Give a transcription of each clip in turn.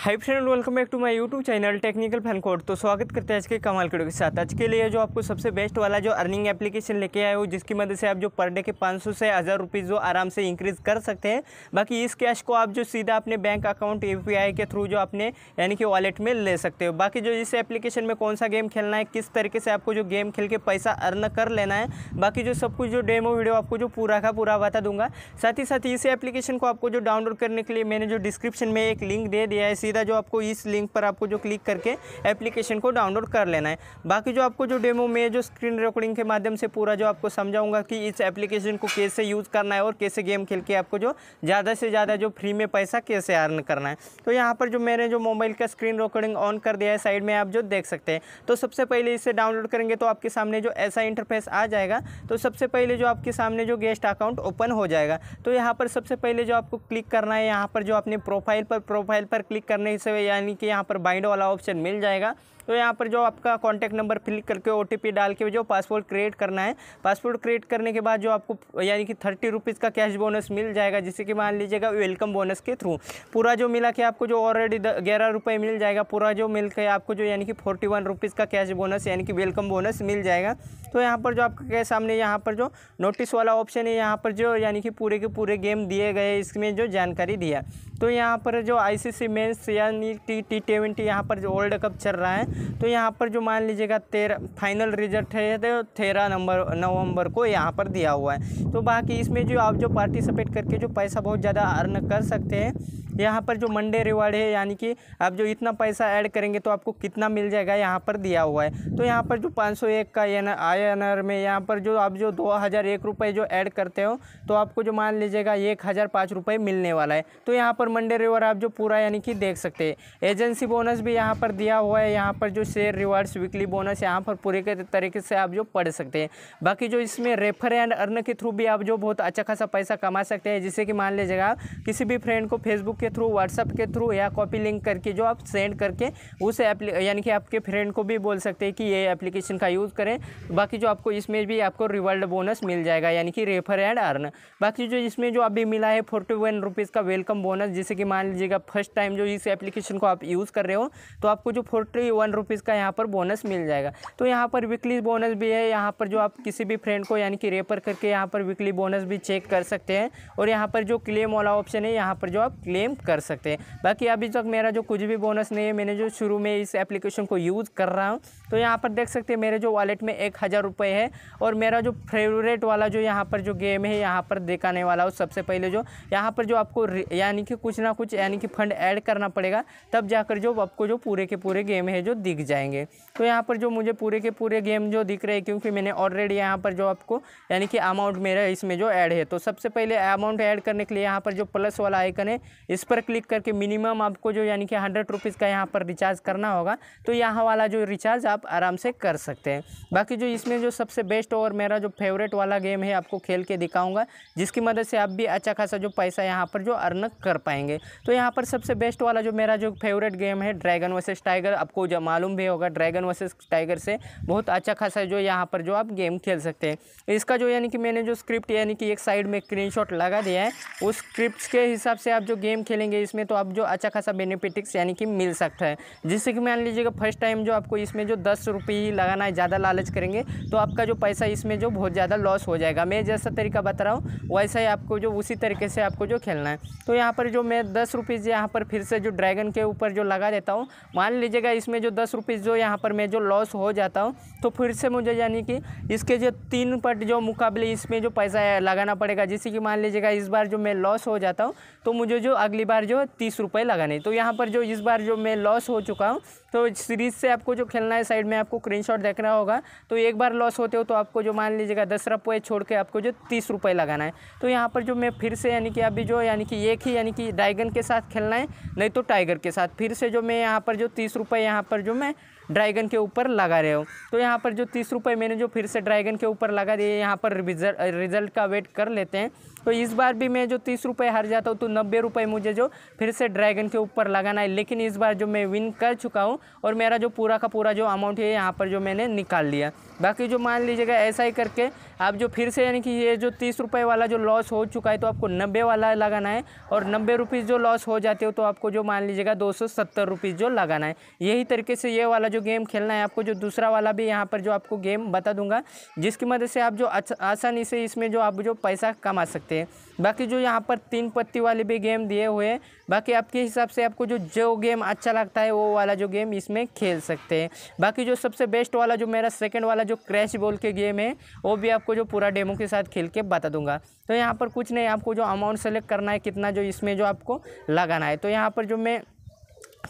hi friend welcome back to my YouTube channel technical fan code तो स्वागत करते हैं आज के कमाल कड़ों के साथ आज के लिए जो आपको सबसे बेस्ट वाला जो अर्निंग एप्लीकेशन लेके आए हो जिसकी मदद से आप जो पर डे के 500 से हज़ार रुपीज़ जो आराम से इंक्रीज़ कर सकते हैं बाकी इस कैश को आप जो सीधा अपने बैंक अकाउंट यू के थ्रू जो अपने यानी कि वॉलेट में ले सकते हो बाकी जो इस एप्लीकेशन में कौन सा गेम खेलना है किस तरीके से आपको जो गेम खेल के पैसा अर्न कर लेना है बाकी जो सब कुछ जो डेमो वीडियो आपको जो पूरा का पूरा बता दूंगा साथ ही साथ इस एप्लीकेशन को आपको जो डाउनलोड करने के लिए मैंने जो डिस्क्रिप्शन में एक लिंक दे दिया है सीधा जो आपको इस लिंक पर आपको जो क्लिक करके एप्लीकेशन को डाउनलोड कर लेना है बाकी जो आपको जो डेमो में जो स्क्रीन रिकॉर्डिंग के माध्यम से पूरा जो आपको समझाऊंगा कि इस एप्लीकेशन को कैसे यूज़ करना है और कैसे गेम खेल के आपको जो ज़्यादा से ज़्यादा जो फ्री में पैसा कैसे अर्न करना है तो यहाँ पर जो मैंने जो मोबाइल का स्क्रीन रिकॉर्डिंग ऑन कर दिया है साइड में आप जो देख सकते हैं तो सबसे पहले इसे डाउनलोड करेंगे तो आपके सामने जो ऐसा इंटरफेस आ जाएगा तो सबसे पहले जो आपके सामने जो गेस्ट अकाउंट ओपन हो जाएगा तो यहाँ पर सबसे पहले जो आपको क्लिक करना है यहाँ पर जो अपने प्रोफाइल पर प्रोफाइल पर क्लिक करने से यानी कि यहाँ पर बाइंड वाला ऑप्शन मिल जाएगा तो यहाँ पर जो आपका कॉन्टैक्ट नंबर फिल करके ओ डाल के जो पासपोर्ट क्रिएट करना है पासपोर्ट क्रिएट करने के बाद जो आपको यानी कि थर्टी रुपीज़ का कैश बोनस मिल जाएगा जिसे कि मान लीजिएगा वेलकम बोनस के थ्रू पूरा जो मिला के आपको जो ऑलरेडी ग्यारह रुपये मिल जाएगा पूरा जो मिल के आपको जो यानी कि फोर्टी वन रुपीज़ का कैश बोनस यानी कि वेलकम बोनस मिल जाएगा तो यहाँ पर जो आपके सामने यहाँ पर जो नोटिस वाला ऑप्शन है यहाँ पर जो यानी कि पूरे के पूरे गेम दिए गए इसमें जो जानकारी दिया तो यहाँ पर जो आईसीसी मेन्स यानी टी टी ट्वेंटी यहाँ पर जो वर्ल्ड कप चल रहा है तो यहाँ पर जो मान लीजिएगा तेरह फाइनल रिजल्ट है तो तेरह नंबर नवंबर को यहाँ पर दिया हुआ है तो बाकी इसमें जो आप जो पार्टिसिपेट करके जो पैसा बहुत ज़्यादा अर्न कर सकते हैं यहाँ पर जो मंडे रिवार्ड है यानी कि आप जो इतना पैसा ऐड करेंगे तो आपको कितना मिल जाएगा यहाँ पर दिया हुआ है तो यहाँ पर जो पाँच का आई एन में यहाँ पर जो आप जो दो हज़ार एक रुपये जो ऐड करते हो तो आपको जो मान लीजिएगा एक हज़ार पाँच रुपये मिलने वाला है तो यहाँ पर मंडे रिवार्ड आप जो पूरा यानी कि देख सकते हैं एजेंसी बोनस भी यहाँ पर दिया हुआ है यहाँ पर जो शेयर रिवार्ड्स वीकली बोनस यहाँ पर पूरे तरीके से आप जो पढ़ सकते हैं बाकी जो इसमें रेफर एंड अर्न के थ्रू भी आप जो बहुत अच्छा खासा पैसा कमा सकते हैं जिससे कि मान लीजिएगा किसी भी फ्रेंड को फेसबुक के थ्रू व्हाट्सअप के थ्रू या कॉपी लिंक करके जो आप सेंड करके उस यानी कि आपके फ्रेंड को भी बोल सकते हैं कि ये एप्लीकेशन का यूज़ करें बाकी जो आपको इसमें भी आपको रिवॉर्ड बोनस मिल जाएगा यानी कि रेफर एंड अर्न बाकी जो इसमें जो अभी मिला है फोर्टी वन रुपीज़ का वेलकम बोनस जैसे कि मान लीजिएगा फर्स्ट टाइम जो इस एप्लीकेशन को आप यूज़ कर रहे हो तो आपको जो फोर्टी वन रुपीज़ का यहाँ पर बोनस मिल जाएगा तो यहाँ पर वीकली बोनस भी है यहाँ पर जो आप किसी भी फ्रेंड को यानी कि रेफर करके यहाँ पर वीकली बोनस भी चेक कर सकते हैं और यहाँ पर जो क्लेम वाला ऑप्शन है यहाँ पर जो आप क्लेम क्लेम कर सकते हैं बाकी अभी तक मेरा जो कुछ भी बोनस नहीं है मैंने जो शुरू में इस एप्लीकेशन को यूज़ कर रहा हूँ तो यहाँ पर देख सकते हैं मेरे जो वॉलेट में एक हज़ार रुपये है और मेरा जो फेवरेट वाला जो यहाँ पर जो गेम है यहाँ पर दिखाने वाला हो सबसे पहले जो यहाँ पर जो आपको यानी कि कुछ ना कुछ यानी कि फंड ऐड करना पड़ेगा तब जाकर जो आपको जो पूरे के पूरे गेम है जो दिख जाएंगे तो यहाँ पर जो मुझे पूरे के पूरे गेम जो दिख रहे हैं क्योंकि मैंने ऑलरेडी यहाँ पर जो आपको यानी कि अमाउंट मेरा इसमें जो ऐड है तो सबसे पहले अमाउंट ऐड करने के लिए यहाँ पर जो प्लस वाला आइकन है इस पर क्लिक करके मिनिमम आपको जो यानी कि हंड्रेड रुपीज़ का यहाँ पर रिचार्ज करना होगा तो यहाँ वाला जो रिचार्ज आप आराम से कर सकते हैं बाकी जो इसमें जो सबसे बेस्ट और मेरा जो फेवरेट वाला गेम है आपको खेल के दिखाऊँगा जिसकी मदद से आप भी अच्छा खासा जो पैसा यहाँ पर जो अर्न कर पाएंगे तो यहाँ पर सबसे बेस्ट वाला जो मेरा जो फेवरेट गेम है ड्रैगन वर्सेज टाइगर आपको जो मालूम भी होगा ड्रैगन वर्सेज टाइगर से बहुत अच्छा खासा जो यहाँ पर जो आप गेम खेल सकते हैं इसका जो यानी कि मैंने जो स्क्रिप्ट यानी कि एक साइड में स्क्रीनशॉट लगा दिया है उस स्क्रिप्ट के हिसाब से आप जो गेम खेलेंगे इसमें तो आप जो अच्छा खासा बेनिफिटिक्स यानी कि मिल सकता है जिससे कि मान लीजिएगा फर्स्ट टाइम जो आपको इसमें जो दस रुपये लगाना है ज़्यादा लालच करेंगे तो आपका जो पैसा इसमें जो बहुत ज़्यादा लॉस हो जाएगा मैं जैसा तरीका बता रहा हूँ वैसा ही आपको जो उसी तरीके से आपको जो खेलना है तो यहाँ पर जो मैं दस रुपीज़ यहाँ पर फिर से जो ड्रैगन के ऊपर जो लगा देता हूँ मान लीजिएगा इसमें जो दस रुपीज़ जो यहाँ पर मैं जो लॉस हो जाता हूँ तो फिर से मुझे यानी कि इसके जो तीन पट जो मुकाबले इसमें जो पैसा लगाना पड़ेगा जिससे कि मान लीजिएगा इस बार जो मैं लॉस हो जाता हूँ तो मुझे जो अगली अगली बार जो तीस रुपये लगाने तो यहाँ पर जो इस बार जो मैं लॉस हो चुका हूँ तो सीरीज से आपको जो खेलना है साइड में आपको क्रीन शॉट देखना होगा तो एक बार लॉस होते हो तो आपको जो मान लीजिएगा दस रुपये छोड़ के आपको जो तीस रुपये लगाना है तो यहाँ पर जो मैं फिर से यानी कि अभी जो यानी कि एक ही यानी कि ड्रैगन के साथ खेलना है नहीं तो टाइगर के साथ फिर से जो मैं यहाँ पर जो तीस रुपये यहाँ पर जो मैं ड्रैगन के ऊपर लगा रहे हो तो यहाँ पर जो तीस रुपये मैंने जो फिर से ड्रैगन के ऊपर लगा दिए यहाँ पर रिजल्ट रिजल्ट का वेट कर लेते हैं तो इस बार भी मैं जो तीस रुपये हार जाता हूँ तो नब्बे रुपये मुझे जो फिर से ड्रैगन के ऊपर लगाना है लेकिन इस बार जो मैं विन कर चुका हूँ और मेरा जो पूरा का पूरा जो अमाउंट है यहाँ पर जो मैंने निकाल लिया बाकी जो मान लीजिएगा ऐसा ही करके आप जो फिर से यानी कि ये जो तीस रुपये वाला जो लॉस हो चुका है तो आपको नब्बे वाला लगाना है और नब्बे रुपीज़ जो लॉस हो जाते हो तो आपको जो मान लीजिएगा दो सौ सत्तर रुपीज़ जो लगाना है यही तरीके से ये वाला जो जो गेम खेलना है आपको जो दूसरा वाला भी यहाँ पर जो आपको गेम बता दूंगा जिसकी मदद से आप जो आसानी से इसमें जो आप जो पैसा कमा सकते हैं बाकी जो यहाँ पर तीन पत्ती वाले भी गेम दिए हुए हैं बाकी आपके हिसाब से आपको जो जो गेम अच्छा लगता है वो वाला जो गेम इसमें खेल सकते हैं बाकी जो सबसे बेस्ट वाला जो मेरा सेकेंड वाला जो क्रैश बॉल के गेम है वो भी आपको जो पूरा डेमो के साथ खेल के बता दूंगा तो यहाँ पर कुछ नहीं आपको जो अमाउंट सेलेक्ट करना है कितना जो इसमें जो आपको लगाना है तो यहाँ पर जो मैं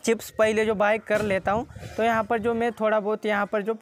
चिप्स पहले जो बाय कर लेता हूँ तो यहाँ पर जो मैं थोड़ा बहुत यहाँ पर जो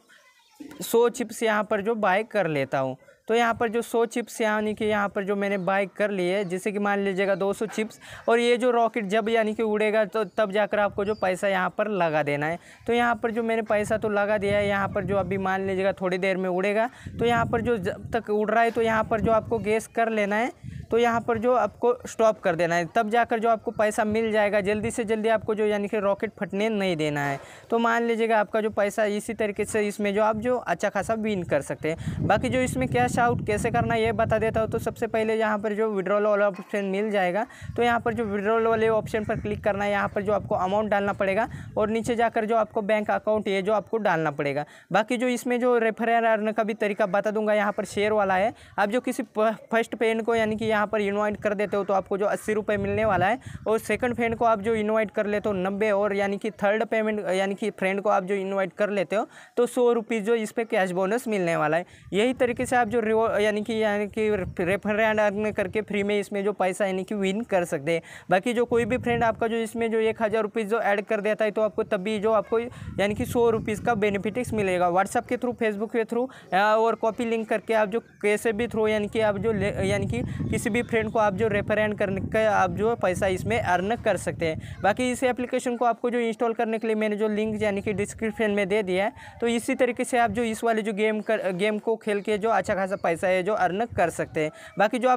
सौ चिप्स यहाँ पर जो बाय कर लेता हूँ तो यहाँ पर जो सौ चिप्स यानी कि यहाँ पर जो मैंने बाय कर ली है जैसे कि मान लीजिएगा दो सौ चिप्स और ये जो रॉकेट जब यानी कि उड़ेगा तो तब जाकर आपको जो पैसा यहाँ पर लगा देना है तो यहाँ पर जो मैंने पैसा तो लगा दिया है यहाँ पर जो अभी मान लीजिएगा थोड़ी देर में उड़ेगा तो यहाँ पर जो जब तक उड़ रहा है तो यहाँ पर जो आपको गैस कर लेना है तो यहाँ पर जो आपको स्टॉप कर देना है तब जाकर जो आपको पैसा मिल जाएगा जल्दी से जल्दी आपको जो यानी कि रॉकेट फटने नहीं देना है तो मान लीजिएगा आपका जो पैसा इसी तरीके से इसमें जो आप जो अच्छा खासा विन कर सकते हैं बाकी जो इसमें कैश आउट कैसे करना ये बता देता हूँ तो सबसे पहले यहाँ पर जो विड्रॉल वाला ऑप्शन मिल जाएगा तो यहाँ पर जो विड्रॉल वाले ऑप्शन पर क्लिक करना है यहाँ पर जो आपको अमाउंट डालना पड़ेगा और नीचे जाकर जो आपको बैंक अकाउंट ये जो आपको डालना पड़ेगा बाकी जो इसमें जो रेफर अर्न का भी तरीका बता दूंगा यहाँ पर शेयर वाला है आप जो किसी फर्स्ट पेन को यानी कि यहाँ पर इन्वाइट कर देते हो तो आपको जो अस्सी रुपये मिलने वाला है और सेकंड फ्रेंड को आप जो इन्वाइट कर लेते हो नब्बे और यानी कि थर्ड पेमेंट यानी कि फ्रेंड को आप जो इन्वाइट कर लेते हो तो सौ रुपीज़ जो इस पर कैश बोनस मिलने वाला है यही तरीके से आप जो यानी कि यानी कि रेफर एंड अर्न करके फ्री में इसमें जो पैसा यानी कि विन कर सकते हैं बाकी जो कोई भी फ्रेंड आपका जो इसमें जो एक हज़ार जो ऐड कर देता है तो आपको तभी जो आपको यानी कि सौ का बेनिफिट्स मिलेगा व्हाट्सअप के थ्रू फेसबुक के थ्रू और कॉपी लिंक करके आप जो कैसे भी थ्रू यानी कि आप जो यानी कि किसी किसी भी फ्रेंड को आप जो रेफर एंड करने का आप जो पैसा इसमें अर्न कर सकते हैं बाकी इस एप्लीकेशन को आपको जो इंस्टॉल करने के लिए मैंने जो लिंक यानी कि डिस्क्रिप्शन में दे दिया है तो इसी तरीके से आप जो इस वाले जो गेम कर गेम को खेल के जो अच्छा खासा पैसा है जो अर्न कर सकते हैं बाकी जो